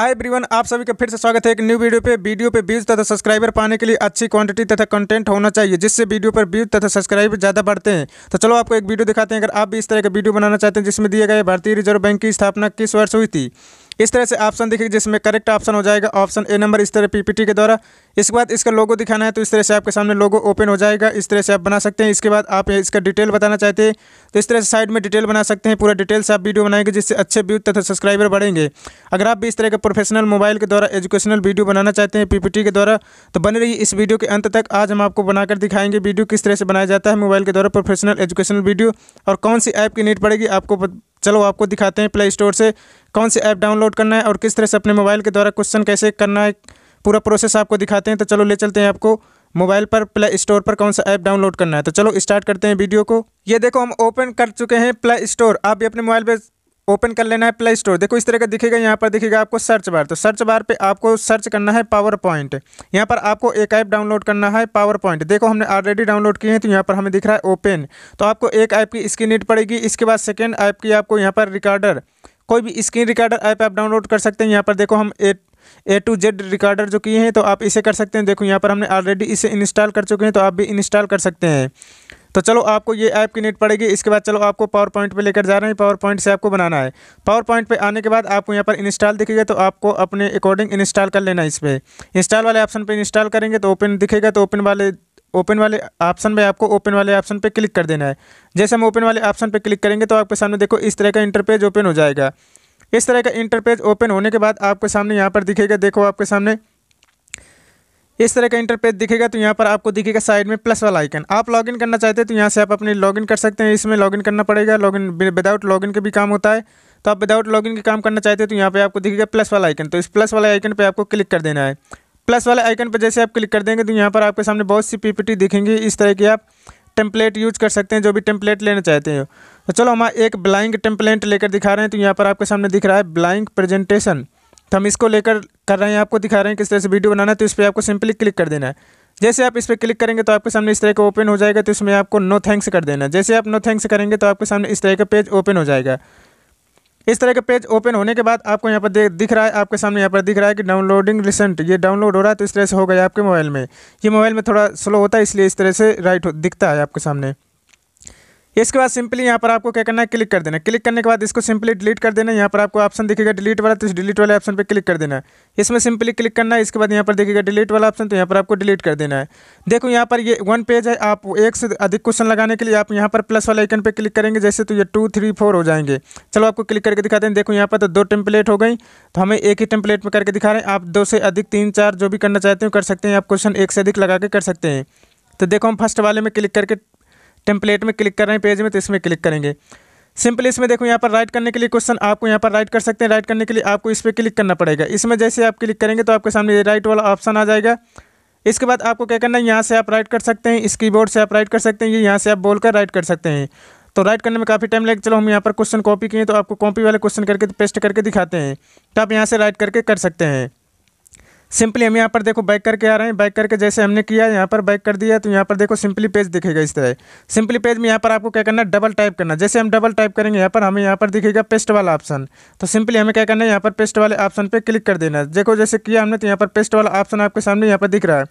hi everyone आप सभी का फिर से स्वागत है एक न्यू वीडियो पे वीडियो पे व्यूज तथा सब्सक्राइबर पाने के लिए अच्छी क्वांटिटी तथा कंटेंट होना चाहिए जिससे वीडियो पर व्यूज तथा सब्सक्राइबर ज़्यादा बढ़ते हैं तो चलो आपको एक वीडियो दिखाते हैं अगर आप भी इस तरह का वीडियो बनाना चाहते हैं जिसमें दिया गया भारतीय रिजर्व बैंक की स्थापना किस वर्ष हुई थी इस तरह से ऑप्शन दिखेगा जिसमें करेक्ट ऑप्शन हो जाएगा ऑप्शन ए नंबर इस तरह पीपीटी के द्वारा इसके बाद इसका लोगो दिखाना है तो इस तरह से आपके सामने लोगो ओपन हो जाएगा इस तरह से आप बना सकते हैं इसके बाद आप इसका डिटेल बताना चाहते हैं तो इस तरह से साइड में डिटेल बना सकते हैं पूरा डिटेल से आप वीडियो बनाएंगे जिससे अच्छे व्यू तथा सब्सक्राइबर बढ़ेंगे अगर आप भी इस तरह के प्रोफेशनल मोबाइल के द्वारा एजुकेशनल वीडियो बनाना चाहते हैं पीपीटी के द्वारा तो बने रहिए इस वीडियो के अंत तक आज हम आपको बनाकर दिखाएंगे वीडियो किस तरह से बनाया जाता है मोबाइल के द्वारा प्रोफेशनल एजुकेशनल वीडियो और कौन सी ऐप की नीट पड़ेगी आपको चलो आपको दिखाते हैं प्ले स्टोर से कौन सी ऐप डाउनलोड करना है और किस तरह से अपने मोबाइल के द्वारा क्वेश्चन कैसे करना है पूरा प्रोसेस आपको दिखाते हैं तो चलो ले चलते हैं आपको मोबाइल पर प्ले स्टोर पर कौन सा ऐप डाउनलोड करना है तो चलो स्टार्ट करते हैं वीडियो को ये देखो हम ओपन कर चुके हैं प्ले स्टोर आप भी अपने मोबाइल पर ओपन कर लेना है प्ले स्टोर देखो इस तरह का दिखेगा यहाँ पर दिखेगा आपको सर्च बार तो सर्च बार पे आपको सर्च करना है पावर पॉइंट यहाँ पर आपको एक ऐप डाउनलोड करना है पावर पॉइंट देखो हमने ऑलरेडी डाउनलोड किए हैं तो यहाँ पर हमें दिख रहा है ओपन तो आपको एक ऐप की स्क्रीन नीट पड़ेगी इसके बाद सेकेंड ऐप की आपको यहाँ पर रिकॉर्डर कोई भी स्क्रीन रिकॉर्डर ऐप आप डाउनलोड कर सकते हैं यहाँ पर देखो हम A A to Z recorder जो किए हैं तो आप इसे कर सकते हैं देखो यहाँ पर हमने ऑलरेडी इसे इंस्टॉल कर चुके हैं तो आप भी इंस्टॉल कर सकते हैं तो चलो आपको ये ऐप की नीट पड़ेगी इसके बाद चलो आपको पावर पॉइंट पर लेकर जा रहे हैं पावर पॉइंट से आपको बनाना है पावर पॉइंट पर आने के बाद आपको यहाँ पर इंस्टॉल दिखेगा तो आपको अपने अकॉर्डिंग इंस्टॉल कर लेना है इस पर इंस्टॉल वाले ऑप्शन पर इंस्टॉल करेंगे तो ओपन दिखेगा तो ओपन वाले ओपन वाले ऑप्शन में आपको ओपन वाले ऑप्शन पे क्लिक कर देना है जैसे हम ओपन वाले ऑप्शन पे क्लिक करेंगे तो आपके सामने देखो इस तरह का इंटरपेज ओपन हो जाएगा इस तरह का इंटरपेज ओपन होने के बाद आपके सामने यहाँ पर दिखेगा देखो आपके सामने इस तरह का इंटरपेज दिखेगा तो यहाँ पर आपको दिखेगा साइड में प्लस वाला आइकन आप लॉगिन करना चाहते हैं तो यहाँ से आप अपने लॉगिन कर सकते हैं इसमें लॉगिन करना पड़ेगा लॉगिन विदाउट लॉगिन के भी काम होता है तो आप विदाउट लॉगिन के काम करना चाहते हैं तो यहाँ पे आपको दिखेगा प्लस वाला आइकन तो इस प्लस वाले आइकन पर आपको क्लिक कर देना है प्लस वाले आइकन पर जैसे आप क्लिक कर देंगे तो यहाँ पर आपके सामने बहुत सी पीपीटी दिखेंगी इस तरह की आप टेम्पलेट यूज कर सकते हैं जो भी टेम्पलेट लेना चाहते हो तो चलो हम एक ब्लाइंक टेम्पलेट लेकर दिखा रहे हैं तो यहाँ पर आपके सामने दिख रहा है ब्लाइंक प्रेजेंटेशन तो हम इसको लेकर कर रहे हैं आपको दिखा रहे हैं किस तरह से वीडियो बनाना है तो इस पर आपको सिंपली क्लिक कर देना है जैसे आप इस पर क्लिक करेंगे तो आपके सामने इस तरह का ओपन हो जाएगा तो इसमें आपको नो थैंक्स कर देना है जैसे आप नो थैंक्स करेंगे तो आपके सामने इस तरह का पेज ओपन हो जाएगा इस तरह का पेज ओपन होने के बाद आपको यहाँ पर दिख रहा है आपके सामने यहाँ पर दिख रहा है कि डाउनलोडिंग रिसेंट ये डाउनलोड हो रहा है तो इस तरह से हो गया आपके मोबाइल में ये मोबाइल में थोड़ा स्लो होता है इसलिए इस तरह से राइट दिखता है आपके सामने इसके बाद सिंपली यहाँ पर आपको क्या करना है क्लिक कर देना क्लिक करने के बाद इसको सिंपली डिलीट कर देना यहाँ पर आपको ऑप्शन दिखेगा डिलीट वाला तो इस डिलीट वाले ऑप्शन पर क्लिक कर देना है इसमें सिंपली क्लिक करना है इसके बाद यहाँ पर देखिएगा डिलीट वाला ऑप्शन तो यहाँ पर आपको डिलीट कर देना है देखो यहाँ पर ये वन पेज है आप एक से अधिक क्वेश्चन लगाने के लिए आप यहाँ पर प्लस वाले आइकन पर क्लिक करेंगे जैसे तो ये टू थ्री फोर हो जाएंगे चलो आपको क्लिक करके दिखाते हैं देखो यहाँ पर तो दो टेम्पलेट हो गई तो हमें एक ही टेम्पलेट में करके दिखा रहे हैं आप दो से अधिक तीन चार जो भी करना चाहते हो कर सकते हैं आप क्वेश्चन एक से अधिक लगा के कर सकते हैं तो देखो हम फर्स्ट वाले में क्लिक करके टेम्पलेट में क्लिक कर रहे हैं पेज में तो इसमें क्लिक करेंगे सिंपली इसमें देखो यहाँ पर राइट करने के लिए क्वेश्चन आपको यहाँ पर राइट कर सकते हैं राइट करने के लिए आपको इस पर क्लिक करना पड़ेगा इसमें जैसे आप क्लिक करेंगे तो आपके सामने राइट वाला ऑप्शन आ जाएगा इसके बाद आपको क्या करना है यहाँ से आप राइट कर सकते हैं इस कीबोर्ड से आप राइट कर सकते हैं ये यहाँ से आप बोलकर राइट कर सकते हैं तो राइट करने में काफ़ी टाइम लगे चलो हम यहाँ पर क्वेश्चन कॉपी किए तो आपको कॉपी वाले क्वेश्चन करके पेस्ट करके दिखाते हैं तो आप यहाँ से राइट करके कर सकते हैं सिंपली हम यहाँ पर देखो बैक करके आ रहे हैं बैक करके जैसे हमने किया यहाँ पर बैक कर दिया तो यहाँ पर देखो सिंपली पेज दिखेगा इस तरह सिंपली पेज में यहाँ पर आपको क्या करना है डबल टाइप करना जैसे हम डबल टाइप करेंगे यहाँ पर हमें यहाँ पर दिखेगा पेस्ट वाला ऑप्शन तो सिंपली हमें क्या करना है यहाँ पर पेस्ट वाले ऑप्शन पर क्लिक कर देना है देखो जैसे किया हमने तो यहाँ पर पेस्ट वाला ऑप्शन आपके सामने यहाँ पर दिख रहा है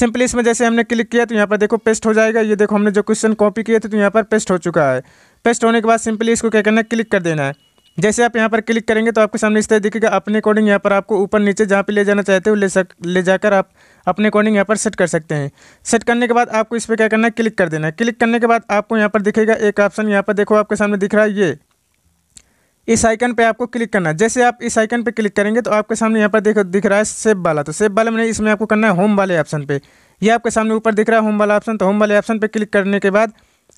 सिंपली इसमें जैसे हमने क्लिक किया तो यहाँ पर देखो पेस्ट हो जाएगा ये देखो हमने जो क्वेश्चन कॉपी किए थे तो यहाँ पर पेस्ट हो चुका है पेस्ट होने के बाद सिंपली इसको क्या करना है क्लिक कर देना है जैसे आप यहाँ पर क्लिक करेंगे तो आपके सामने इस तरह दिखेगा अपने अकॉर्डिंग यहाँ पर आपको ऊपर नीचे जहाँ पे ले जाना चाहते हो ले सक ले जाकर आप अपने अकॉर्डिंग यहाँ पर सेट कर सकते हैं सेट करने के बाद आपको इस पर क्या करना है क्लिक कर देना है क्लिक करने के बाद आपको यहाँ पर दिखेगा एक ऑप्शन यहाँ पर देखो आपके सामने दिख रहा है ये इस आइकन पे आपको क्लिक करना है जैसे आप इस आइकन पे क्लिक करेंगे तो आपके सामने यहाँ पर देखो दिख रहा है सेब वाला तो सेब वाला मैंने इसमें आपको करना है होम वाले ऑप्शन पे ये आपके सामने ऊपर दिख रहा है होम वाला ऑप्शन तो होम वाले ऑप्शन पे क्लिक करने के बाद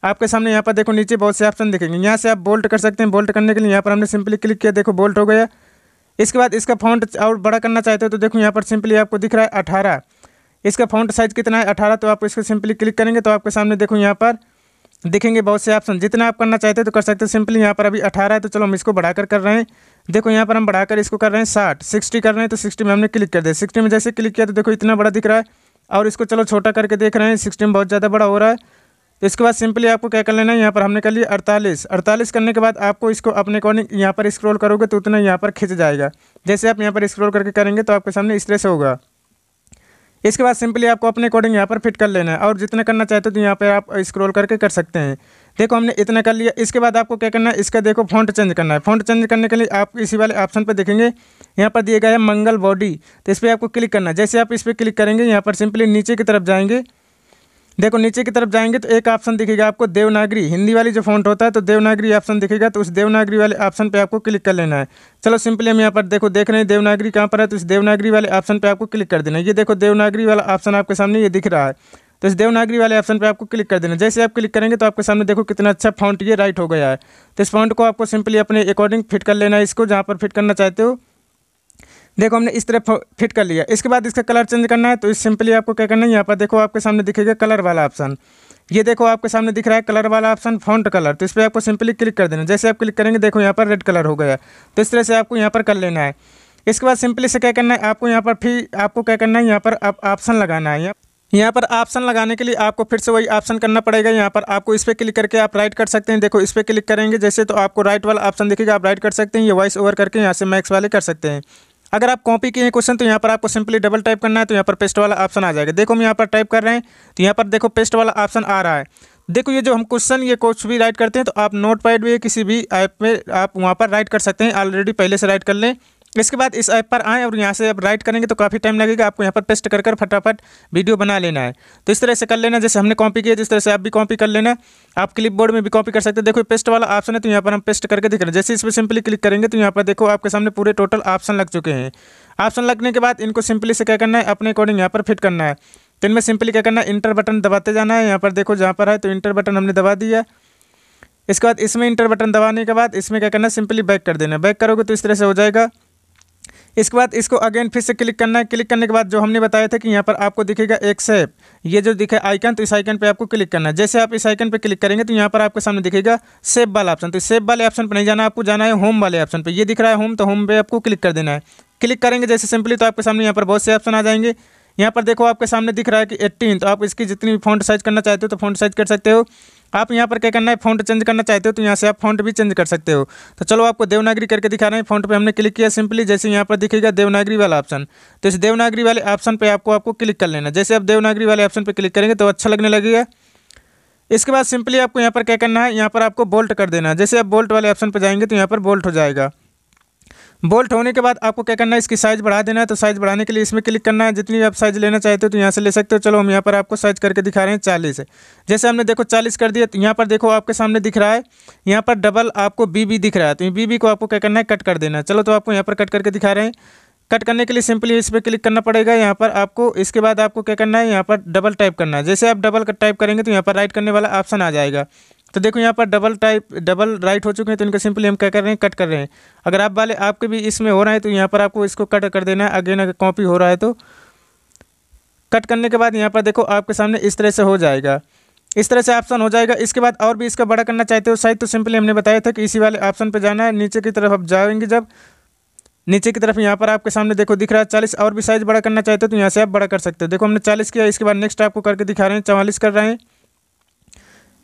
आपके सामने यहाँ पर देखो नीचे बहुत से ऑप्शन दिखेंगे यहाँ से आप बोल्ट कर सकते हैं बोल्ट करने के लिए यहाँ पर हमने सिंपली क्लिक किया देखो बोल्ट हो गया इसके बाद इसका फ़ॉन्ट और बड़ा करना चाहते हो तो देखो यहाँ पर सिंपली आपको दिख रहा है अठारह इसका फ़ॉन्ट साइज़ कितना है अठारह तो आप इसको सिंपली क्लिक करेंगे तो आपके सामने देखो यहाँ पर दिखेंगे बहुत से ऑप्शन जितना आप करना चाहते हो तो कर सकते हैं सिंपली यहाँ पर अभी अठारह है तो चलो हम इसको बढ़ाकर कर रहे हैं देखो यहाँ पर हम बढ़ाकर इसको कर रहे हैं साठ सिक्सटी कर रहे हैं तो सिक्सटी में हमने क्लिक कर दिया सिक्सटी में जैसे क्लिक किया तो देखो इतना बड़ा दिख रहा है और इसको चलो छोटा करके देख रहे हैं सिक्सटी में बहुत ज़्यादा बड़ा हो रहा है तो इसके बाद सिंपली आपको क्या कर लेना है यहाँ पर हमने कर लिया अड़तालीस अड़तालीस करने के बाद आपको इसको अपने अकॉर्डिंग यहाँ पर स्क्रॉल करोगे तो उतना यहाँ पर खिंच जाएगा जैसे आप यहाँ पर स्क्रॉल करके करेंगे तो आपके सामने इस तरह से होगा इसके बाद सिंपली आपको अपने अकॉर्डिंग यहाँ पर फिट कर लेना है और जितना करना चाहते हो तो यहाँ पर आप स्क्रॉल करके कर सकते हैं देखो हमने इतना कर लिया इसके बाद आपको क्या करना है इसका देखो फॉन्ट चेंज करना है फॉन्ट चेंज करने के लिए आप इसी वाले ऑप्शन पर देखेंगे यहाँ पर दिए गए है मंगल बॉडी तो इस पर आपको क्लिक करना है जैसे आप इस पर क्लिक करेंगे यहाँ पर सिंपली नीचे की तरफ जाएंगे देखो नीचे की तरफ जाएंगे तो एक ऑप्शन दिखेगा आपको देवनागरी हिंदी वाली जो फॉन्ट होता है तो देवनागरी ऑप्शन दिखेगा तो उस देवनागरी वाले ऑप्शन पे आपको क्लिक कर लेना है चलो सिंपली हम यहाँ पर देखो देख रहे हैं देवनागरी कहाँ पर है तो इस देवनागरी वाले ऑप्शन पे आपको क्लिक कर देना ये देखो देवनागरी वाला ऑप्शन आपके सामने ये दिख रहा है तो इस देवनागरी वाले ऑप्शन पर आपको क्लिक कर देना जैसे आप क्लिक करेंगे तो आपके सामने देखो कितना अच्छा फॉन्ट ये राइट हो गया है तो इस फॉन्ट को आपको सिंपली अपने अकॉर्डिंग फिट कर लेना है इसको जहाँ पर फिट करना चाहते हो देखो हमने इस तरह फिट कर लिया इसके बाद इसका कलर चेंज करना है तो इस सिंपली आपको क्या करना है यहाँ पर देखो आपके सामने दिखेगा कलर वाला ऑप्शन ये देखो आपके सामने दिख रहा है कलर वाला ऑप्शन फॉन्ट कलर तो इस पर आपको सिंपली क्लिक कर देना जैसे आप क्लिक करेंगे देखो यहाँ पर रेड कलर हो गया तो इस तरह से आपको यहाँ पर कर लेना है इसके बाद सिंपली से क्या करना है आपको यहाँ पर फिर आपको क्या करना है यहाँ पर ऑप्शन लगाना है यहाँ पर ऑप्शन लगाने के लिए आपको फिर से वही ऑप्शन करना पड़ेगा यहाँ पर आपको इस पर क्लिक करके आप राइट कर सकते हैं देखो इस पर क्लिक करेंगे जैसे तो आपको राइट वाला ऑप्शन दिखेगा आप राइट कर सकते हैं ये वॉइस ओवर करके यहाँ से मैक्स वाले कर सकते हैं अगर आप कॉपी किए हैं क्वेश्चन तो यहाँ पर आपको सिंपली डबल टाइप करना है तो यहाँ पर पेस्ट वाला ऑप्शन आ जाएगा देखो हम यहाँ पर टाइप कर रहे हैं तो यहाँ पर देखो पेस्ट वाला ऑप्शन आ रहा है देखो ये जो हम क्वेश्चन ये कुछ भी राइट करते हैं तो आप नोट पैड भी किसी भी ऐप में आप वहाँ पर राइट कर सकते हैं ऑलरेडी पहले से राइट कर लें इसके बाद इस ऐप पर आएँ और यहाँ से आप राइट करेंगे तो काफ़ी टाइम लगेगा आपको यहाँ पर पेस्ट कर कर फटाफट वीडियो बना लेना है तो इस तरह से कर लेना जैसे हमने कॉपी किया जिस तरह से आप भी कॉपी कर लेना आप क्लिप बोर्ड में भी कॉपी कर सकते हैं देखो पेस्ट वाला ऑप्शन है तो यहाँ पर हम पेस्ट करके दिख रहे हैं जैसे इस पर सिंपली क्लिक करेंगे तो यहाँ पर देखो आपके सामने पूरे टोटल ऑप्शन लग चुके हैं ऑप्शन लगने के बाद इनको सिंपली से क्या करना है अपने अकॉर्डिंग यहाँ पर फिट करना है तो इनमें सिंपली क्या करना है इंटर बटन दबाते जाना है यहाँ पर देखो जहाँ पर है तो इंटर बटन हमने दबा दिया इसके बाद इसमें इंटर बटन दबाने के बाद इसमें क्या करना है सिंपली बैक कर देना बैक करोगे तो इस तरह से हो जाएगा इसके बाद इसको अगेन फिर से क्लिक करना है क्लिक करने के बाद जो हमने बताया था कि यहाँ पर आपको दिखेगा एक सेप ये जो दिखे आइकन तो इस आइकन पे आपको क्लिक करना है जैसे आप इस आइकन पे क्लिक करेंगे तो यहाँ पर आपके सामने दिखेगा सेप वाला ऑप्शन तो सेप वाले ऑप्शन पर नहीं जाना आपको जाना है होम वाले ऑप्शन पर ये दिख रहा है होम तो होम पे आपको क्लिक कर देना है क्लिक करेंगे जैसे सिंपली तो आपके सामने यहाँ पर बहुत से ऑप्शन आ जाएंगे यहाँ पर देखो आपके सामने दिख रहा है कि एट्टीन तो आप इसकी जितनी भी फोन साइज करना चाहते हो तो फोन साइज कर सकते हो आप यहाँ पर क्या करना है फॉन्ट चेंज करना चाहते हो तो यहाँ से आप फॉन्ट भी चेंज कर सकते हो तो चलो आपको देवनागरी करके दिखा रहे हैं फॉन्ट पे हमने क्लिक किया सिंपली जैसे यहाँ पर दिखेगा देवनागरी वाला ऑप्शन तो इस देवनागरी वाले ऑप्शन पर आपको आपको क्लिक कर लेना जैसे आप देवनागरी वाले ऑप्शन पर क्लिक करेंगे तो अच्छा लगने लगेगा इसके बाद सिंपली आपको यहाँ पर क्या करना है यहाँ पर आपको बोल्ट कर देना जैसे आप बोल्ट वाले ऑप्शन पर जाएंगे तो यहाँ पर बोल्ट हो जाएगा बोल्ट होने के बाद आपको क्या करना है इसकी साइज़ बढ़ा देना है तो साइज़ बढ़ाने के लिए इसमें क्लिक करना है जितनी आप साइज़ लेना चाहते हो तो यहाँ से ले सकते हो चलो हम यहाँ पर आपको साइज़ करके दिखा रहे हैं चालीस है जैसे हमने देखो चालीस कर दिया तो यहाँ पर देखो आपके सामने दिख रहा है यहाँ पर डबल आपको बी बी दिख रहा है तो बी बी को आपको क्या करना है कट कर देना है चलो तो आपको यहाँ पर कट करके दिखा रहे हैं कट करने के लिए सिंपली इस पर क्लिक करना पड़ेगा यहाँ पर आपको इसके बाद आपको क्या करना है यहाँ पर डबल टाइप करना है जैसे आप डबल टाइप करेंगे तो यहाँ पर राइट करने वाला ऑप्शन आ जाएगा तो देखो यहाँ पर डबल टाइप डबल राइट हो चुके हैं तो इनका सिंपली हम क्या कर रहे हैं कट कर रहे हैं अगर आप वाले आपके भी इसमें हो रहा है तो यहाँ पर आपको इसको कट कर देना है अगेन अगर कॉपी हो रहा है तो कट करने के बाद यहाँ पर देखो आपके सामने इस तरह से हो जाएगा इस तरह से ऑप्शन हो जाएगा इसके बाद और भी इसका बड़ा करना चाहते हो साइज तो सिंपली हमने बताया था कि इसी वाले ऑप्शन पर जाना है नीचे की तरफ आप जाएंगे जब नीचे की तरफ यहाँ पर आपके सामने देखो दिख रहा है चालीस और भी साइज़ बड़ा करना चाहते हो तो यहाँ से आप बड़ा कर सकते हो देखो हमने चालीस किया इसके बाद नेक्स्ट आपको करके दिखा रहे हैं चवालीस कर रहे हैं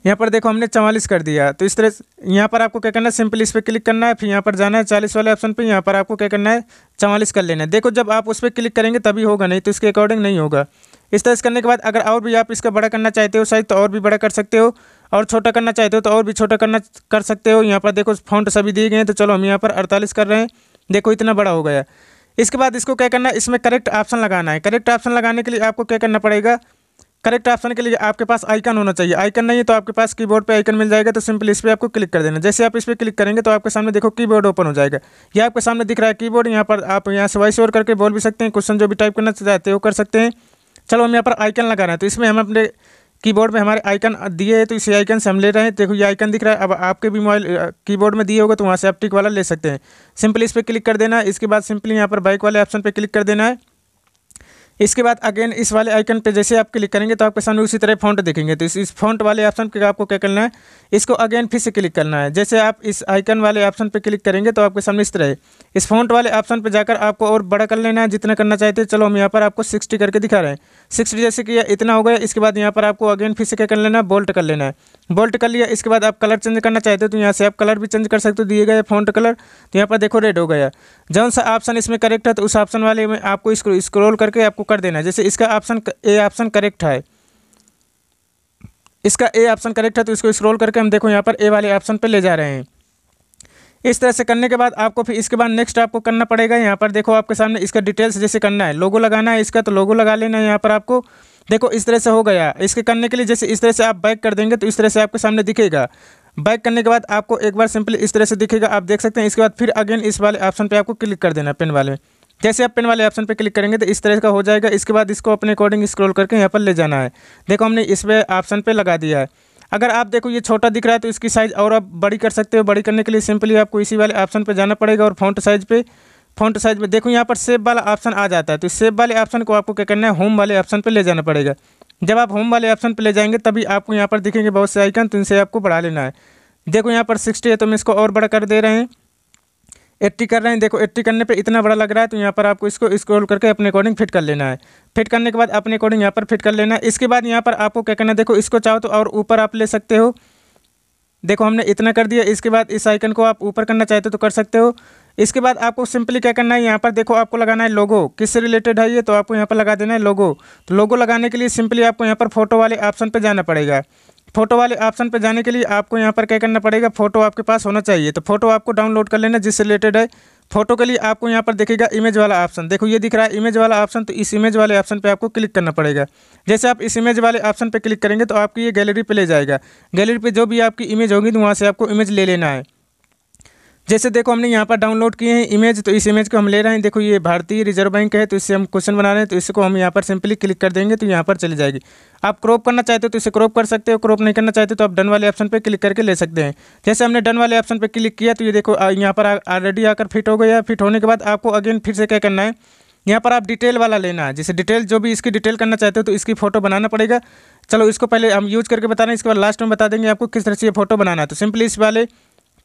यहाँ पर देखो हमने चवालीस कर दिया तो इस तरह यहाँ पर आपको क्या करना है सिंपली इस पर क्लिक करना है फिर यहाँ पर जाना है चालीस वाले ऑप्शन पे यहाँ पर आपको क्या करना है चवालीस कर लेना है देखो जब आप उस पर क्लिक करेंगे तभी होगा नहीं तो इसके अकॉर्डिंग नहीं होगा इस तरह से करने के बाद अगर और भी आप इसका बड़ा करना चाहते हो साइज तो और भी बड़ा कर सकते हो और छोटा करना चाहते हो तो और भी छोटा करना कर सकते हो यहाँ पर देखो फॉन्ट सभी दिए गए हैं तो चलो हम यहाँ पर अड़तालीस कर रहे हैं देखो इतना बड़ा हो गया इसके बाद इसको क्या करना है इसमें करेक्ट ऑप्शन लगाना है करेक्ट ऑप्शन लगाने के लिए आपको क्या करना पड़ेगा करेक्ट ऑप्शन के लिए आपके पास आइकन होना चाहिए आइकन नहीं है तो आपके पास कीबोर्ड पे आइकन मिल जाएगा तो सिंपल इस पर आपको क्लिक कर देना जैसे आप इस पर क्लिक करेंगे तो आपके सामने देखो कीबोर्ड ओपन हो जाएगा ये आपके सामने दिख रहा है कीबोर्ड यहाँ पर आप यहाँ से वॉइस ओवर करके बोल भी सकते हैं क्वेश्चन जो भी टाइप करना चाहते हो कर सकते हैं चलो हम यहाँ पर आइकन लगा रहे हैं तो इसमें हम अपने की में हमारे आइकन दिए हैं तो इसी आइकन से हम ले रहे हैं देखो ये आइकन दिख रहा है अब आपके भी मोबाइल की में दिए होगा तो वहाँ से आप टिक वाला ले सकते हैं सिंपली इस पर क्लिक कर देना इसके बाद सिंपली यहाँ पर बाइक वाले ऑप्शन पर क्लिक कर देना है इसके बाद अगेन इस वाले आइकन पे जैसे आप क्लिक करेंगे तो आपके सामने उसी तरह फॉन्ट देखेंगे तो इस इस फॉन्ट वाले ऑप्शन पे आपको क्या करना है इसको अगेन फिर से क्लिक करना है जैसे आप इस आइकन वाले ऑप्शन पे क्लिक करेंगे तो आपके सामने इस तरह इस फॉन्ट वाले ऑप्शन पे जाकर आपको और बड़ा कर लेना है जितना करना चाहते हैं चलो हम यहाँ पर आपको सिक्सटी करके दिखा रहे हैं सिक्सटी जैसे कि इतना हो गया इसके बाद यहाँ पर आपको अगेन फिर से क्या कर लेना है बोल्ट कर लेना है बोल्ट कर लिया इसके बाद आप कलर चेंज करना चाहते हो तो यहाँ से आप कलर भी चेंज कर सकते हो दिए गए फ़ॉन्ट कलर तो यहाँ पर देखो रेड हो गया जौन सा ऑप्शन इसमें करेक्ट है तो उस ऑप्शन वाले में आपको इसको स्क्रोल करके आपको कर देना है जैसे इसका ऑप्शन ए ऑप्शन करेक्ट है इसका ए ऑप्शन करेक्ट है तो इसको स्क्रोल करके हम देखो यहाँ पर ए वाले ऑप्शन पर ले जा रहे हैं इस तरह से करने के बाद आपको फिर इसके बाद नेक्स्ट आपको करना पड़ेगा यहाँ पर देखो आपके सामने इसका डिटेल्स जैसे करना है लोगो लगाना है इसका तो लोगो लगा लेना है यहाँ पर आपको देखो इस तरह से हो गया इसके करने के लिए जैसे इस तरह से आप बैक कर देंगे तो इस तरह से आपके सामने दिखेगा बैक करने के बाद आपको एक बार सिंपली इस तरह से दिखेगा आप देख सकते हैं इसके बाद फिर अगेन इस वाले ऑप्शन पर आपको क्लिक कर देना पेन वाले जैसे आप पेन वाले ऑप्शन पर क्लिक करेंगे तो इस तरह का हो जाएगा इसके बाद इसको अपने अकॉर्डिंग स्क्रॉल करके यहाँ पर ले जाना है देखो हमने इस पर ऑप्शन पे लगा दिया है अगर आप देखो ये छोटा दिख रहा है तो इसकी साइज़ और आप बड़ी कर सकते हो बड़ी करने के लिए सिंपली आपको इसी वाले ऑप्शन पर जाना पड़ेगा और फॉन्ट साइज़ पर फ़ॉन्ट साइज में देखो यहाँ पर सेव वाला ऑप्शन आ जाता है तो सेव वाले ऑप्शन को आपको क्या करना है होम वाले ऑप्शन पर ले जाना पड़ेगा जब आप होम वाले ऑप्शन पर ले जाएंगे तभी आपको यहाँ पर दिखेंगे बहुत से आइकन तो इनसे आपको बढ़ा लेना है देखो यहाँ पर सिक्सटी है तो हम इसको और बड़ा कर दे रहे हैं एट्टी कर रहे हैं देखो एट्टी करने पे इतना बड़ा लग रहा है तो यहाँ पर आपको इसको स्क्रॉल करके अपने अकॉर्डिंग फिट कर लेना है फिट करने के बाद अपने अकॉर्डिंग यहाँ पर फिट कर लेना है इसके बाद यहाँ पर आपको क्या करना है देखो इसको चाहो तो और ऊपर आप ले सकते हो देखो हमने इतना कर दिया इसके बाद इस आइकन को आप ऊपर करना चाहते हो तो कर सकते हो इसके बाद आपको सिंपली क्या करना है यहाँ पर देखो आपको लगाना है लोगो से रिलेटेड है ये तो आपको यहाँ पर लगा देना है लोगो तो लोगो लगाने के लिए सिंपली आपको यहाँ पर फोटो वाले ऑप्शन पर जाना पड़ेगा फोटो वाले ऑप्शन पर जाने के लिए आपको यहाँ पर क्या करना पड़ेगा फोटो आपके पास होना चाहिए तो फोटो आपको डाउनलोड कर लेना जिससे रिलेटेड है फोटो के लिए आपको यहाँ पर देखेगा इमेज वाला ऑप्शन देखो ये दिख रहा है इमेज वाला ऑप्शन तो इस इमेज वाले ऑप्शन पे आपको क्लिक करना पड़ेगा जैसे आप इस इमेज वाले ऑप्शन पे क्लिक करेंगे तो आपकी ये गैलरी पे ले जाएगा गैलरी पे जो भी आपकी इमेज होगी तो वहाँ से आपको इमेज ले लेना है जैसे देखो हमने यहाँ पर डाउनलोड किए हैं इमेज तो इस इमेज को हम ले रहे हैं देखो ये भारतीय रिजर्व बैंक है तो इससे हम क्वेश्चन बना रहे हैं तो इसको हम यहाँ पर सिंपली क्लिक कर देंगे तो यहाँ पर चली जाएगी आप क्रॉप करना चाहते हो तो इसे क्रॉप कर सकते हो क्रॉप नहीं करना चाहते तो आप डन वाले ऑप्शन पर क्लिक करके ले सकते हैं जैसे हमने डन वाले ऑप्शन पर क्लिक किया तो ये देखो यहाँ पर ऑलरेडी आकर फिट हो गया फिट होने के बाद आपको अगेन फिर से क्या करना है यहाँ पर आप डिटेल वाला लेना है जैसे डिटेल जो भी इसकी डिटेल करना चाहते हो तो इसकी फ़ोटो बनाना पड़ेगा चलो इसको पहले हम यूज करके बता रहे हैं इसके बाद लास्ट में बता देंगे आपको किस तरह से ये फोटो बनाना है तो सिंपली इस वाले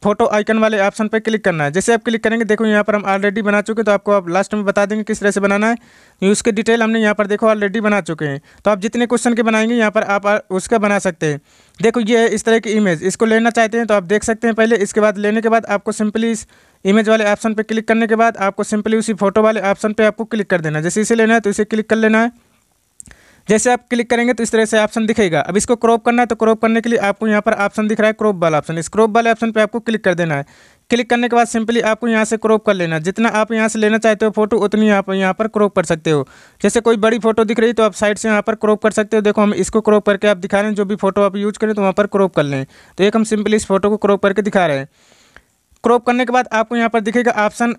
फोटो आइकन वाले ऑप्शन पर क्लिक करना है जैसे आप क्लिक करेंगे देखो यहाँ पर हम ऑलरेडी बना चुके हैं तो आपको आप लास्ट में बता देंगे किस तरह से बनाना है तो उसके डिटेल हमने यहाँ पर देखो ऑलरेडी बना चुके हैं तो आप जितने क्वेश्चन के बनाएंगे यहाँ पर आप उसका बना सकते हैं देखो ये है इस तरह की इमेज इसको लेना चाहते हैं तो आप देख सकते हैं पहले इसके बाद लेने के बाद आपको सिंपली इस इमेज वाले ऑप्शन पर क्लिक करने के बाद आपको सिंपली उसी फोटो वाले ऑप्शन पर आपको क्लिक कर देना जैसे इसे लेना है तो इसे क्लिक कर लेना है जैसे आप क्लिक करेंगे तो इस तरह से ऑप्शन दिखेगा अब इसको क्रॉप करना है तो क्रॉप करने के लिए आपको यहाँ पर ऑप्शन दिख रहा है क्रॉप वाला ऑप्शन इस क्रॉप वाले ऑप्शन पर आपको क्लिक कर देना है क्लिक करने के बाद सिंपली आपको यहाँ से क्रॉप कर लेना जितना आप यहाँ से लेना चाहते हो फोटो उतनी आप यहाँ पर क्रॉप कर सकते हो जैसे कोई बड़ी फोटो दिख रही तो आप साइड से यहाँ पर क्रॉप कर सकते हो देखो हम इसको क्रॉप करके आप दिखा रहे हैं जो भी फोटो आप यूज करें तो वहाँ पर क्रॉप कर लें तो एक हम सिंपली इस फोटो को क्रॉप करके दिखा रहे हैं क्रॉप करने के बाद आपको यहाँ पर दिखेगा ऑप्शन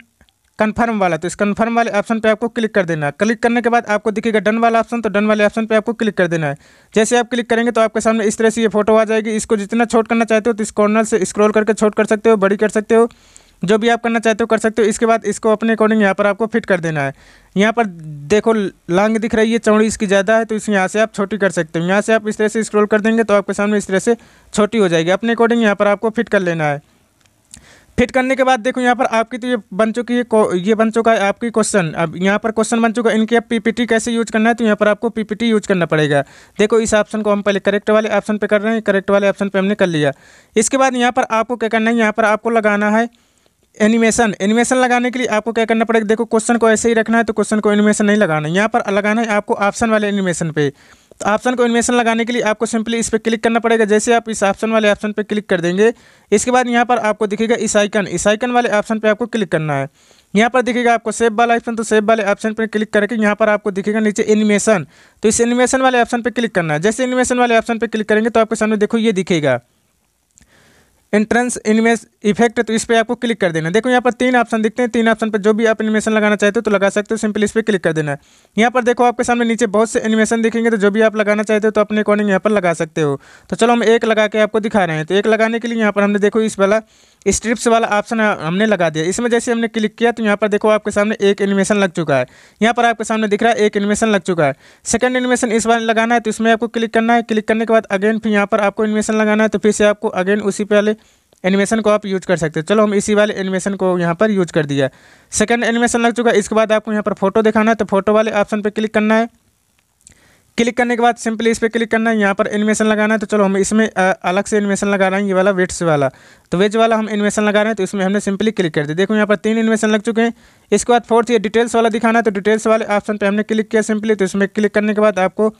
कन्फर्म वाला तो इस कन्फर्म वाले ऑप्शन पे आपको क्लिक कर देना है क्लिक करने के बाद आपको दिखेगा डन वाला ऑप्शन तो डन वाले ऑप्शन पे आपको क्लिक कर देना है जैसे आप क्लिक करेंगे तो आपके सामने इस तरह से ये फोटो आ जाएगी इसको जितना छोट करना चाहते हो तो इस कॉर्नर से स्क्रॉल करके छोट कर सकते हो बड़ी कर सकते हो जो भी आप करना चाहते हो कर सकते हो इसके बाद इसको अपने अकॉर्डिंग यहाँ पर आपको फिट कर देना है यहाँ पर देखो लांग दिख रही है चौड़ी इसकी ज़्यादा है तो इस यहाँ से आप छोटी कर सकते हो यहाँ से आप इस तरह से स्क्रॉल कर देंगे तो आपके सामने इस तरह से छोटी हो जाएगी अपने अकॉर्डिंग यहाँ पर आपको फिट कर लेना है फिट करने के बाद देखो यहाँ पर आपकी तो ये बन चुकी है ये बन चुका है आपकी क्वेश्चन अब यहाँ पर क्वेश्चन बन चुका है इनकी अब पीपीटी कैसे यूज करना है तो यहाँ पर आपको पीपीटी यूज करना पड़ेगा देखो इस ऑप्शन को हम पहले करेक्ट वाले ऑप्शन पे कर रहे हैं करेक्ट वाले ऑप्शन पे हमने कर लिया इसके बाद यहाँ पर आपको क्या करना है यहाँ पर आपको लगाना है एनिमेशन एनिमेशन लगाने के लिए आपको क्या करना पड़ेगा देखो क्वेश्चन को ऐसे ही रखना है तो क्वेश्चन को एनिमेशन नहीं लगाना यहाँ पर लगाना है आपको ऑप्शन वाले एनिमेशन पर तो ऑप्शन को एनिमेशन लगाने के लिए आपको सिंपली इस पर क्लिक करना पड़ेगा जैसे आप इस ऑप्शन वाले ऑप्शन पर क्लिक कर देंगे इसके बाद यहाँ पर आपको दिखेगा इस आइकन इस आइकन वाले ऑप्शन पर आपको क्लिक करना है यहाँ पर दिखेगा आपको सेव वाला ऑप्शन तो सेव वाले ऑप्शन पर क्लिक करके यहाँ पर आपको दिखेगा नीचे एनिमेशन तो इस एनिमेशन वाले ऑप्शन पर क्लिक करना है जैसे एनिमेशन वाले ऑप्शन पर क्लिक करेंगे तो आपके सामने देखो ये दिखेगा एंट्रेंस इनमें इफेक्ट तो इस पर आपको क्लिक कर देना देखो यहाँ पर तीन ऑप्शन दिखते हैं तीन ऑप्शन पर जो भी आप एनिमेशन लगाना चाहते हो तो लगा सकते हो सिंपल इस पर क्लिक कर देना है यहाँ पर देखो आपके सामने नीचे बहुत से एनिमेशन दिखेंगे तो जो भी आप लगाना चाहते हो तो अपने अकॉर्डिंग यहाँ पर लगा सकते हो तो चलो हम एक लगा के आपको दिखा रहे हैं तो एक लगाने के लिए यहाँ पर हमने देखो इस वाला स्ट्रिप्स वाला ऑप्शन हमने लगा दिया इसमें जैसे हमने क्लिक किया तो यहाँ पर देखो आपके सामने एक एनिमेशन लग चुका है यहाँ पर आपके सामने दिख रहा है एक एनिमेशन लग चुका है सेकंड एनिमेशन इस बार लगाना है तो इसमें आपको क्लिक करना है क्लिक करने के बाद अगेन फिर यहाँ पर आपको एनिमेशन लगाना है तो फिर से आपको अगेन उसी पहले एनिमेशन को आप यूज कर सकते हैं चलो हम इसी वाले एनिमेशन को यहाँ पर यूज कर दिया सेकंड एनिमेशन लग चुका है इसके बाद आपको यहाँ पर फोटो दिखाना है तो फोटो वाले ऑप्शन पर क्लिक करना है क्लिक करने के बाद सिंपली इस पर क्लिक करना है यहाँ पर एनिमेशन लगाना है तो चलो हम इसमें अलग से एनिमेशन लगा रहे हैं ये वाला वेट्स वाला तो वेज वाला हम एनिमेशन लगा रहे हैं तो इसमें हमने सिंपली क्लिक कर दिया देखो यहाँ पर तीन एनिमेशन लग चुके हैं इसके बाद फोर्थ ये डिटेल्स वाला दिखाना है तो डिटेल्स वाले ऑप्शन पर हमने क्लिक किया सिंपली तो इसमें क्लिक करने के बाद आपको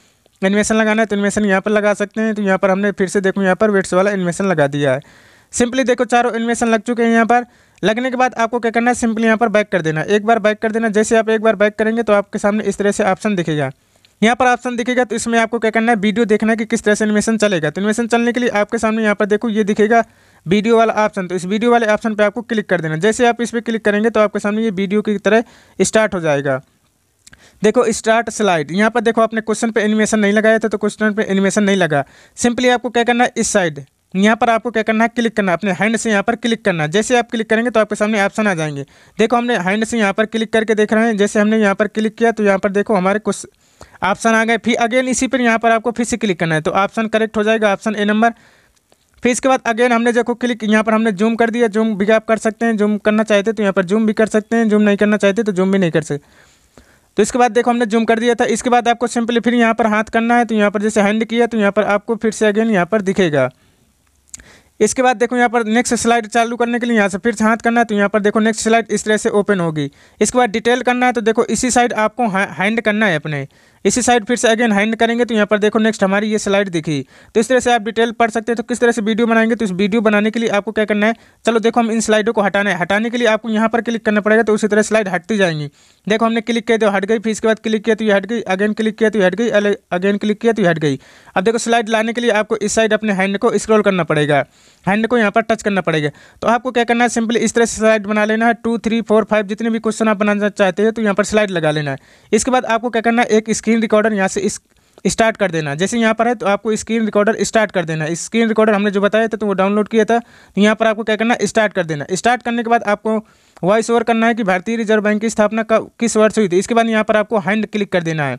एनिमेशन लगाना है तो एनिमेशन यहाँ पर लगा सकते हैं तो यहाँ पर हमने फिर से देखो यहाँ पर वेट्स वाला एनिमेशन लगा दिया है सिंपली देखो चारों एनिमेशन लग चुके हैं यहाँ पर लगने के बाद आपको क्या करना है सिंपली यहाँ पर बैक कर देना एक बार बैक कर देना जैसे आप एक बार बैक करेंगे तो आपके सामने इस तरह से ऑप्शन दिखेगा यहाँ पर ऑप्शन दिखेगा तो इसमें आपको क्या करना है वीडियो देखना है कि किस तरह से एनिमेशन चलेगा तो एनिमेशन चलने के लिए आपके सामने यहाँ पर देखो ये दिखेगा वीडियो वाला ऑप्शन तो इस वीडियो वाले ऑप्शन पर आपको क्लिक कर देना जैसे आप इस पर क्लिक करेंगे तो आपके सामने ये वीडियो की तरह स्टार्ट हो जाएगा देखो स्टार्ट स्लाइड यहाँ पर देखो आपने क्वेश्चन पे एनिमेशन नहीं लगाया था तो क्वेश्चन पे एनिमेशन नहीं लगा सिंपली आपको क्या करना है इस साइड यहाँ पर आपको क्या करना है क्लिक करना अपने हैंड से यहाँ पर क्लिक करना जैसे आप क्लिक करेंगे तो आपके सामने ऑप्शन आ जाएंगे देखो हमने हैंड से यहाँ पर क्लिक करके देख रहे हैं जैसे हमने यहाँ पर क्लिक किया तो यहाँ पर देखो हमारे कुछ ऑप्शन आ गए फिर अगेन इसी पर यहाँ पर आपको फिर से क्लिक करना है तो ऑप्शन करेक्ट हो जाएगा ऑप्शन ए नंबर फिर इसके बाद अगेन हमने देखो क्लिक यहाँ पर हमने जूम कर दिया जूम भी आप कर सकते हैं जूम करना चाहते तो यहाँ पर जूम भी कर सकते हैं जूम नहीं करना चाहते तो जूम भी नहीं कर सकते तो इसके बाद देखो हमने जूम कर दिया था इसके बाद आपको सिंपली फिर यहाँ पर हाथ करना है तो यहाँ पर जैसे हैंड किया तो यहाँ पर आपको फिर से अगेन यहाँ पर दिखेगा इसके बाद देखो यहाँ पर नेक्स्ट स्लाइड चालू करने के लिए यहाँ से फिर हाथ करना है तो यहाँ पर देखो नेक्स्ट स्लाइड इस तरह से ओपन होगी इसके बाद डिटेल करना है तो देखो इसी साइड आपको हैंड करना है अपने इसी साइड फिर से अगेन हैंड करेंगे तो यहाँ पर देखो नेक्स्ट हमारी ये स्लाइड दिखी तो इस तरह से आप डिटेल पढ़ सकते हैं तो किस तरह से वीडियो बनाएंगे तो इस वीडियो बनाने के लिए आपको क्या करना है चलो देखो हम इन स्लाइडों को हटाना है हटाने के लिए आपको यहाँ पर क्लिक करना पड़ेगा तो उसी तरह स्लाइड हटती जाएंगी देखो हमने क्लिक किया तो हट गई फिर इसके बाद क्लिक किया तो ये हट गई अगेन क्लिक किया तो हट गई अगेन क्लिक किया तो हट गई अब देखो स्लाइड लाने के लिए आपको इस साइड अपने हैंड को स्क्रॉल करना पड़ेगा हैंड को यहाँ पर टच करना पड़ेगा तो आपको क्या करना है सिंपली इस तरह से स्लाइड बना लेना है टू थ्री फोर फाइव जितने भी क्वेश्चन आप बनाना चाहते हैं तो यहाँ पर स्लाइड लगा लेना है इसके बाद आपको क्या करना है एक स्क्रीन स्क्रीन रिकॉर्डर यहाँ से इस स्टार्ट कर देना जैसे यहाँ पर है तो आपको स्क्रीन रिकॉर्डर स्टार्ट कर देना स्क्रीन रिकॉर्डर हमने जो बताया था तो वो डाउनलोड किया था तो यहाँ पर आपको क्या करना स्टार्ट कर देना स्टार्ट करने के बाद आपको वॉइस ओवर करना है कि भारतीय रिजर्व बैंक की स्थापना कब किस वर्ष हुई थी इसके बाद यहाँ पर आपको हैंड क्लिक कर देना है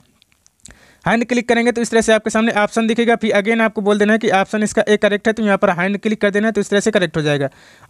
हैंड क्लिक करेंगे तो इस तरह से आपके सामने ऑप्शन दिखेगा फिर अगेन आपको बोल देना है कि ऑप्शन इसका एक करेक्ट है तो यहाँ पर हैंड क्लिक कर देना है तो इस तरह से करेक्ट हो जाएगा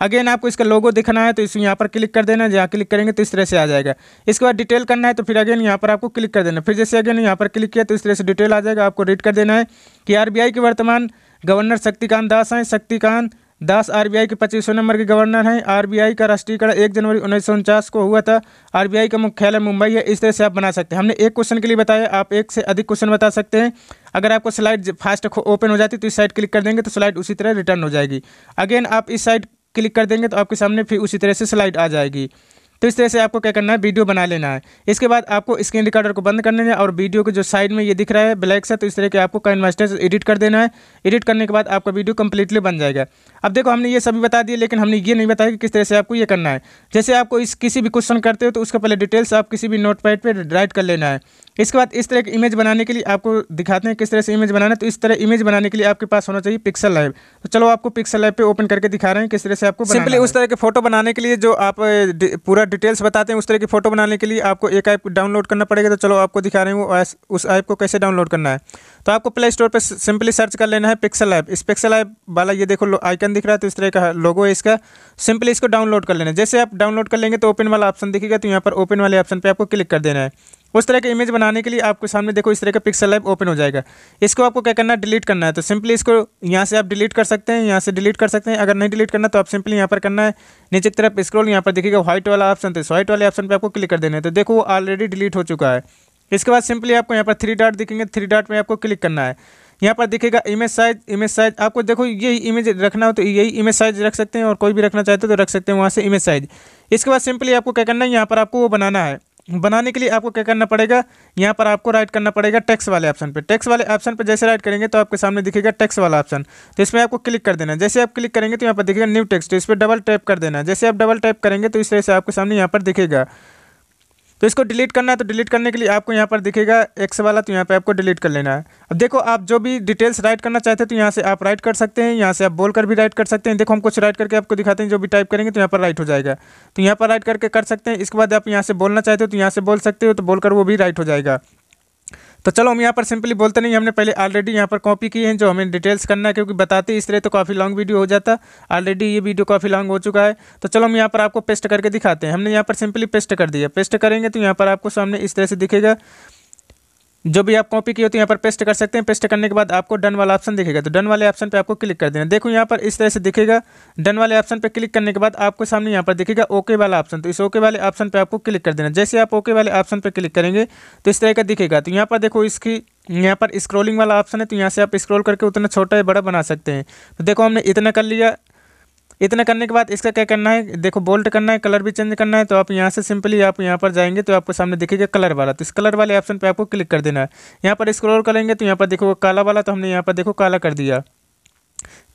अगेन आपको इसका लोगो दिखाना है तो इस यहाँ पर क्लिक कर देना है जहाँ क्लिक करेंगे तो इस तरह से आ जाएगा इसके बाद डिटेल करना है तो फिर अगेन यहाँ पर आपको क्लिक कर देना फिर जैसे अगेन यहाँ पर क्लिक किया तो इस तरह से डिटेल आ जाएगा आपको रीड कर देना है कि आर के वर्तमान गवर्नर शक्तिकांत दास हैं शक्तिकांत दास आरबीआई के पच्चीसवें नंबर के गवर्नर हैं आरबीआई का राष्ट्रीयकरण एक जनवरी उन्नीस को हुआ था आरबीआई का मुख्यालय मुंबई है इस तरह से आप बना सकते हैं हमने एक क्वेश्चन के लिए बताया आप एक से अधिक क्वेश्चन बता सकते हैं अगर आपको स्लाइड फास्ट ओपन हो जाती तो इस साइड क्लिक कर देंगे तो स्लाइड उसी तरह रिटर्न हो जाएगी अगेन आप इस साइड क्लिक कर देंगे तो आपके सामने फिर उसी तरह से स्लाइड आ जाएगी तो इस तरह से आपको क्या करना है वीडियो बना लेना है इसके बाद आपको स्क्रीन रिकॉर्डर को बंद कर लेना है और वीडियो के जो साइड में ये दिख रहा है ब्लैक से तो इस तरह के आपको कैन मास्टर एडिट कर देना है एडिट करने के बाद आपका वीडियो कम्प्लीटली बन जाएगा अब देखो हमने ये सभी बता दिए लेकिन हमने ये नहीं बताया कि किस तरह से आपको ये करना है जैसे आपको इस किसी भी क्वेश्चन करते हो तो उसका पहले डिटेल्स आप किसी भी नोट पैड पर राइट कर लेना है इसके बाद इस तरह की इमेज बनाने के लिए आपको दिखाते हैं किस तरह से इमेज बनाना है तो इस तरह इमेज बनाने के लिए आपके पास होना चाहिए पिक्सल लाइव तो चलो आपको पिक्सल लाइव पे ओपन करके दिखा रहे हैं किस तरह से आपको सिंपली उस तरह के फोटो बनाने के लिए जो आप पूरा डिटेल्स बताते हैं उस तरह की फोटो बनाने के लिए आपको एक ऐप डाउनलोड करना पड़ेगा तो चलो आपको दिखा रहे हैं वो उस ऐप को कैसे डाउनलोड करना है तो आपको प्ले स्टोर पर सिंपली सर्च कर लेना है पिक्सल ऐप इस पिक्सल ऐप वाला ये देखो आइकन दिख रहा है तो इस तरह का लोगो है इसका सिंपली इसको डाउनलोड कर लेना है जैसे आप डाउनलोड कर लेंगे तो ओपन वाला ऑप्शन दिखेगा तो यहाँ पर ओपन वाले ऑप्शन पर आपको क्लिक कर देना है उस तरह के इमेज बनाने के लिए आपके सामने देखो इस तरह का पिक्सल ऐप ओपन हो जाएगा इसको आपको क्या करना है डिलीट करना है तो सिंपली इसको यहाँ से आप डिलीट कर सकते हैं यहाँ से डिलीट कर सकते हैं अगर नहीं डिलीट करना तो आप सिंपली यहाँ पर करना है नीचे की तरफ स्क्रॉल यहाँ पर देखिएगा व्हाइट वाला ऑप्शन तो इस व्हाइट वाले ऑप्शन पर आपको क्लिक कर देना है तो देखो वो ऑलरेडी डिलीट हो चुका है इसके बाद सिंपली आपको यहाँ पर थ्री डॉट दिखेंगे थ्री डॉट में आपको क्लिक करना है यहाँ पर दिखेगा इमेज साइज इमेज साइज आपको देखो यही इमेज रखना हो तो यही इमेज साइज रख सकते हैं और कोई भी रखना चाहते हो तो, तो रख सकते हैं वहाँ से इमेज साइज इसके बाद सिंपली आपको क्या करना है यहाँ पर आपको वो बनाना है बनाने के लिए आपको क्या करना पड़ेगा यहाँ पर आपको राइट करना पड़ेगा टैक्स वाले ऑप्शन पर टैक्स वाले ऑप्शन पर जैसे राइट करेंगे तो आपके सामने दिखेगा टैक्स वाला ऑप्शन तो इसमें आपको क्लिक कर देना जैसे आप क्लिक करेंगे तो यहाँ पर दिखेगा न्यू टैक्स तो इस पर डबल टैप कर देना जैसे आप डबल टैप करेंगे तो इस तरह से आपके सामने यहाँ पर दिखेगा तो इसको डिलीट करना है तो डिलीट करने के लिए आपको यहाँ पर दिखेगा एक्स वाला तो यहाँ पे आपको डिलीट कर लेना है अब देखो आप जो भी डिटेल्स राइट करना चाहते हैं तो यहाँ से आप राइट कर सकते हैं यहाँ से आप बोल कर भी राइट कर सकते हैं देखो हम कुछ राइट करके आपको दिखाते हैं जो भी टाइप करेंगे तो यहाँ पर राइट हो जाएगा तो यहाँ पर राइट करके कर सकते हैं इसके बाद आप यहाँ से बोलना चाहते हो तो यहाँ से बोल सकते हो तो बोलकर वो भी राइट हो जाएगा तो चलो हम यहाँ पर सिंपली बोलते नहीं हमने पहले ऑलरेडी यहाँ पर कॉपी की है जो हमें डिटेल्स करना है क्योंकि बताते इस तरह तो काफ़ी लॉन्ग वीडियो हो जाता ऑलरेडी ये वीडियो काफ़ी लॉन्ग हो चुका है तो चलो हम यहाँ पर आपको पेस्ट करके दिखाते हैं हमने यहाँ पर सिंपली पेस्ट कर दिया पेस्ट करेंगे तो यहाँ पर आपको सामने इस तरह से दिखेगा जो भी आप कॉपी की होती है यहाँ पर पेस्ट कर सकते हैं पेस्ट करने के बाद आपको डन वाला ऑप्शन दिखेगा तो डन वाले ऑप्शन पे आपको क्लिक कर देना देखो यहाँ पर इस तरह से दिखेगा डन वाले ऑप्शन पे क्लिक करने के बाद आपको सामने यहाँ पर दिखेगा ओके वाला ऑप्शन तो इस ओके वाले ऑप्शन पे आपको क्लिक कर देना जैसे आप ओके वाले ऑप्शन पर क्लिक करेंगे तो इस तरह का दिखेगा तो यहाँ पर देखो इसकी यहाँ पर स्क्रोलिंग वाला ऑप्शन है तो यहाँ से आप स्क्रोल करके उतना छोटा या बड़ा बना सकते हैं तो देखो हमने इतना कर लिया इतना करने के बाद इसका क्या करना है देखो बोल्ट करना है कलर भी चेंज करना है तो आप यहाँ से सिंपली आप यहाँ पर जाएंगे तो आपको सामने दिखेगा कलर वाला तो इस कलर वाले ऑप्शन पर आपको क्लिक कर देना है यहाँ पर स्क्रॉल करेंगे तो यहाँ पर देखो काला वाला तो हमने यहाँ पर देखो काला कर दिया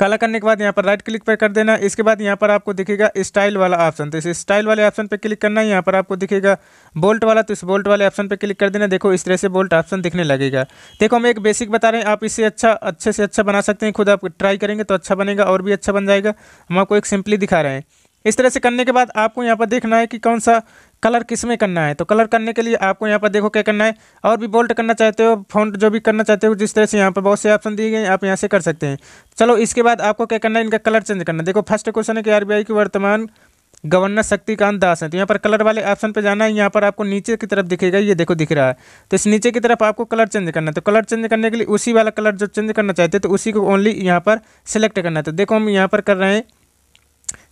काला करने के बाद यहाँ पर राइट क्लिक पर कर देना इसके बाद यहाँ पर आपको दिखेगा स्टाइल वाला ऑप्शन तो इस स्टाइल वाले ऑप्शन पर क्लिक करना है यहाँ पर आपको दिखेगा बोल्ट वाला तो इस बोल्ट वाले ऑप्शन पर क्लिक कर देना देखो इस तरह से बोल्ट ऑप्शन दिखने लगेगा देखो हम एक बेसिक बता रहे हैं आप इसे अच्छा अच्छे से अच्छा बना सकते हैं खुद आप ट्राई करेंगे तो अच्छा बनेगा और भी अच्छा बन जाएगा हम आपको एक सिंपली दिखा रहे हैं इस तरह से करने के बाद आपको यहाँ पर देखना है कि कौन सा कलर किस में करना है तो कलर करने के लिए आपको यहाँ पर देखो क्या करना है और भी बोल्ट करना चाहते हो फॉन्ट जो भी करना चाहते हो जिस तरह से यहाँ पर बहुत से ऑप्शन दिए गए हैं आप यहाँ से कर सकते हैं चलो इसके बाद आपको क्या करना है इनका कलर चेंज करना देखो फर्स्ट क्वेश्चन है कि आर की वर्तमान गवर्नर शक्तिकांत दास है तो यहाँ पर कलर वाले ऑप्शन पर जाना है यहाँ पर आपको नीचे की तरफ दिखेगा ये देखो दिख रहा है तो इस नीचे की तरफ आपको कलर चेंज करना है तो कलर चेंज करने के लिए उसी वाला कलर जो चेंज करना चाहते हैं तो उसी को ओनली यहाँ पर सिलेक्ट करना है तो देखो हम यहाँ पर कर रहे हैं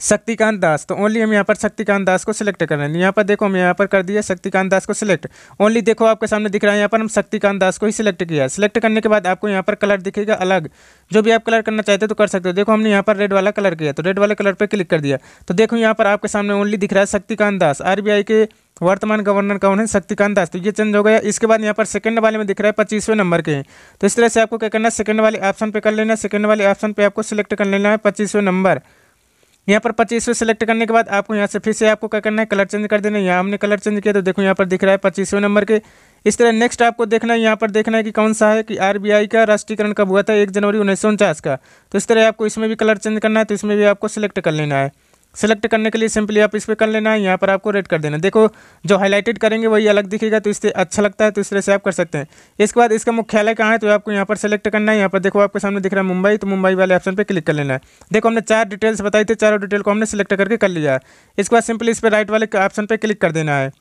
शक्तिकांत दास तो ओनली हम यहाँ पर शक्तिकांत दास को सिलेक्ट कर रहे हैं यहाँ पर देखो हम यहाँ पर कर दिया शक्तिकांत दास को सिलेक्ट ओनली देखो आपके सामने दिख रहा है यहाँ पर हम शक्तिकांत दास को ही सिलेक्ट किया सिलेक्ट करने के बाद आपको यहाँ पर कलर दिखेगा अलग जो भी आप कलर करना चाहते हो तो कर सकते हो देखो हमने यहाँ पर रेड वाला कलर किया तो रेड वाले कलर पर क्लिक कर दिया तो देखो यहाँ पर आपके सामने ओनली दिख रहा है शक्तिकांत दास आर के वर्तमान गवर्नर कौन है शक्तिकांत दास तो ये चेंज हो गया इसके बाद यहाँ पर सेकंड वाले में दिख रहा है पच्चीसवें नंबर के तो इस तरह से आपको क्या करना है सेकंड वाले ऑप्शन पे कर लेना है सेकंड वाले ऑप्शन पे आपको सिलेक्ट कर लेना है पच्चीसवें नंबर यहाँ पर पच्चीसवें सेलेक्ट करने के बाद आपको यहाँ से फिर से आपको क्या करना है कलर चेंज कर देना है यहाँ हमने कलर चेंज किया तो देखो यहाँ पर दिख रहा है पच्चीसवें नंबर के इस तरह नेक्स्ट आपको देखना है यहाँ पर देखना है कि कौन सा है कि आरबीआई का राष्ट्रीयकरण कब हुआ था एक जनवरी उन्नीस का तो इस तरह आपको इसमें भी कलर चेंज करना है तो इसमें भी आपको सिलेक्ट कर लेना है सेलेक्ट करने के लिए सिंपली आप इस पर कर लेना है यहाँ पर आपको रेड कर देना देखो जो हाईलाइटेड करेंगे वही अलग दिखेगा तो इससे अच्छा लगता है तो इस तरह से आप कर सकते हैं इसके बाद इसका मुख्यालय कहाँ है तो आपको यहाँ पर सेलेक्ट करना है यहाँ पर देखो आपके सामने दिख रहा है मुंबई तो मुंबई वाले ऑप्शन पर क्लिक कर लेना है देखो हमने चार डिटेल्स बताई थी चारों डिटेल को हमने सेलेक्ट करके कर लिया है इसके बाद सिंपली इस पर राइट वाले ऑप्शन पर क्लिक कर देना है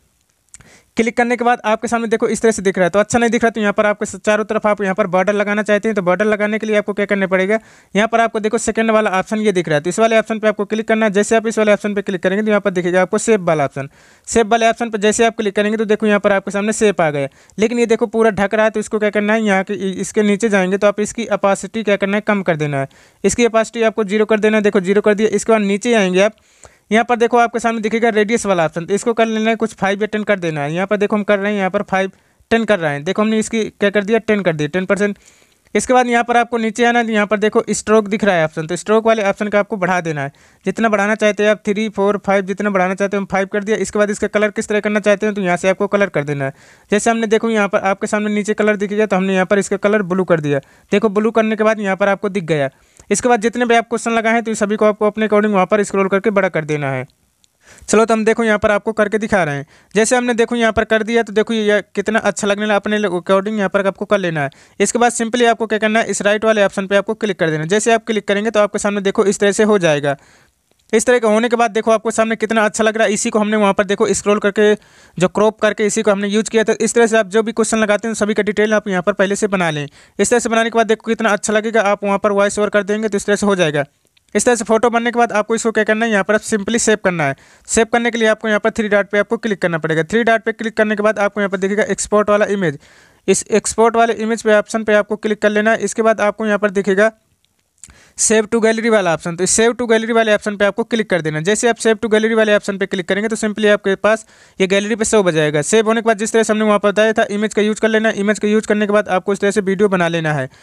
क्लिक करने के बाद आपके सामने देखो इस तरह से दिख रहा है तो अच्छा नहीं दिख रहा तो यहाँ पर आपके चारों तरफ आप यहाँ पर बॉर्डर लगाना चाहते हैं तो बॉर्डर लगाने के लिए आपको क्या करना पड़ेगा यहाँ पर आपको देखो सेकंड वाला ऑप्शन ये दिख रहा है तो इस वाले ऑप्शन पर आपको क्लिक करना है जैसे आप इस वाले ऑप्शन पर क्लिक करेंगे तो यहाँ पर दिखेगा आपको सेफ वाला ऑप्शन सेफ वाले ऑप्शन पर जैसे आप क्लिक करेंगे तो देखो यहाँ पर आपके सामने सेप आ गया लेकिन ये देखो पूरा ढक रहा है तो इसको क्या करना है यहाँ के इसके नीचे जाएंगे तो आप इसकी अपासिटी क्या करना है कम कर देना है इसकी अपासिटी आपको जीरो कर देना है देखो जीरो कर दिया इसके बाद नीचे आएंगे आप यहाँ पर देखो आपके सामने दिखेगा रेडियस वाला ऑप्शन तो इसको कर लेना है कुछ फाइव या टेन कर देना है यहाँ पर देखो हम कर रहे हैं यहाँ पर फाइव टेन कर रहे हैं देखो हमने इसकी क्या कर दिया टेन कर दिया टेन परसेंट इसके बाद यहाँ पर आपको नीचे आना यहाँ पर देखो स्ट्रोक दिख रहा है ऑप्शन तो स्ट्रोक वाले ऑप्शन का आपको बढ़ा देना है जितना बढ़ाना चाहते हैं आप थ्री फोर फाइव जितना बढ़ाना चाहते हैं हम फाइव कर दिया इसके बाद इसका कलर किस तरह करना चाहते हैं तो यहाँ से आपको कलर कर देना है जैसे हमने देखो यहाँ पर आपके सामने नीचे कलर गया तो हमने यहाँ पर इसका कलर ब्लू कर दिया देखो ब्लू करने के बाद यहाँ पर आपको दिख गया इसके बाद जितने भी आप क्वेश्चन लगाए हैं तो सभी को आपको अपने अकॉर्डिंग वहाँ पर स्क्रॉल करके बड़ा कर देना है चलो तो हम देखो यहाँ पर आपको करके दिखा रहे हैं जैसे हमने देखो यहाँ पर कर दिया तो देखो ये कितना अच्छा लगने लगा अपने अकॉर्डिंग यहाँ पर आपको कर लेना है इसके बाद सिंपली आपको क्या करना है इस राइट वाले ऑप्शन पर आपको क्लिक कर देना जैसे आप क्लिक करेंगे तो आपके सामने देखो इस तरह से हो जाएगा इस तरह के होने के बाद देखो आपको सामने कितना अच्छा लग रहा है इसी को हमने वहाँ पर देखो स्क्रॉल करके जो क्रॉप करके इसी को हमने यूज़ किया तो इस तरह से आप जो भी क्वेश्चन लगाते हैं सभी का डिटेल आप यहाँ पर पहले से बना लें इस तरह से बनाने के बाद देखो कितना अच्छा लगेगा आप वहाँ पर वॉइस ओवर कर देंगे तो इस तरह से हो जाएगा इस तरह से फोटो बनने के बाद आपको इसको क्या करना है यहाँ पर आप सिंपली सेव करना है सेव करने के लिए आपको यहाँ पर थ्री डॉट पे आपको क्लिक करना पड़ेगा थ्री डॉट पे क्लिक करने के बाद आपको यहाँ पर देखिएगा एक्सपोर्ट वाला इमेज इस एक्सपोर्ट वाले इमेज पे ऑप्शन पे आपको क्लिक कर लेना है इसके बाद आपको यहाँ पर दिखेगा सेव टू गैलरी वाला ऑप्शन तो सेव टू गैलरी वाले ऑप्शन पे आपको क्लिक कर देना जैसे आप सेव टू गैलरी वाले ऑप्शन पे क्लिक करेंगे तो सिंपली आपके पास ये गैलरी पे सेव हो जाएगा सेव होने के बाद जिस तरह से हमने वहाँ पर बताया था इमेज का यूज़ कर लेना इमेज का यूज़ करने के बाद आपको इस तरह से वीडियो बना लेना है